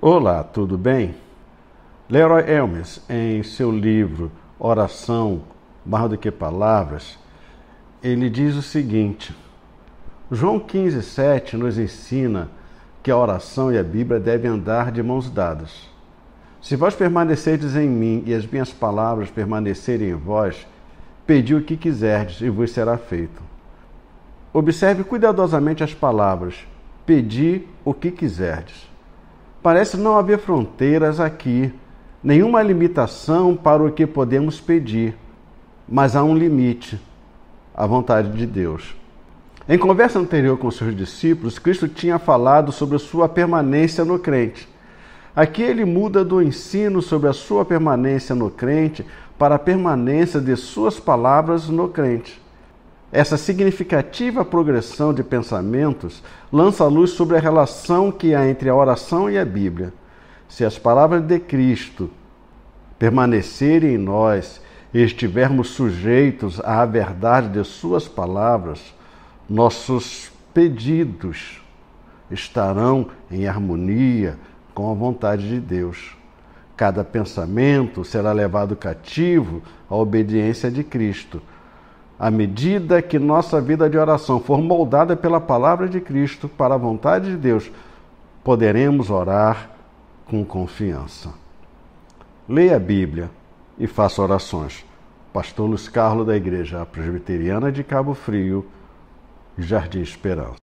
Olá, tudo bem? Leroy Elmes, em seu livro Oração Mais do que Palavras, ele diz o seguinte: João 15,7 nos ensina que a oração e a Bíblia devem andar de mãos dadas. Se vós permanecerdes em mim e as minhas palavras permanecerem em vós, pedi o que quiserdes e vos será feito. Observe cuidadosamente as palavras: pedi o que quiserdes. Parece não haver fronteiras aqui, nenhuma limitação para o que podemos pedir, mas há um limite a vontade de Deus. Em conversa anterior com seus discípulos, Cristo tinha falado sobre sua permanência no crente. Aqui ele muda do ensino sobre a sua permanência no crente para a permanência de suas palavras no crente. Essa significativa progressão de pensamentos lança luz sobre a relação que há entre a oração e a Bíblia. Se as palavras de Cristo permanecerem em nós e estivermos sujeitos à verdade de Suas palavras, nossos pedidos estarão em harmonia com a vontade de Deus. Cada pensamento será levado cativo à obediência de Cristo à medida que nossa vida de oração for moldada pela palavra de Cristo para a vontade de Deus, poderemos orar com confiança. Leia a Bíblia e faça orações. Pastor Luiz Carlos da Igreja Presbiteriana de Cabo Frio, Jardim Esperança.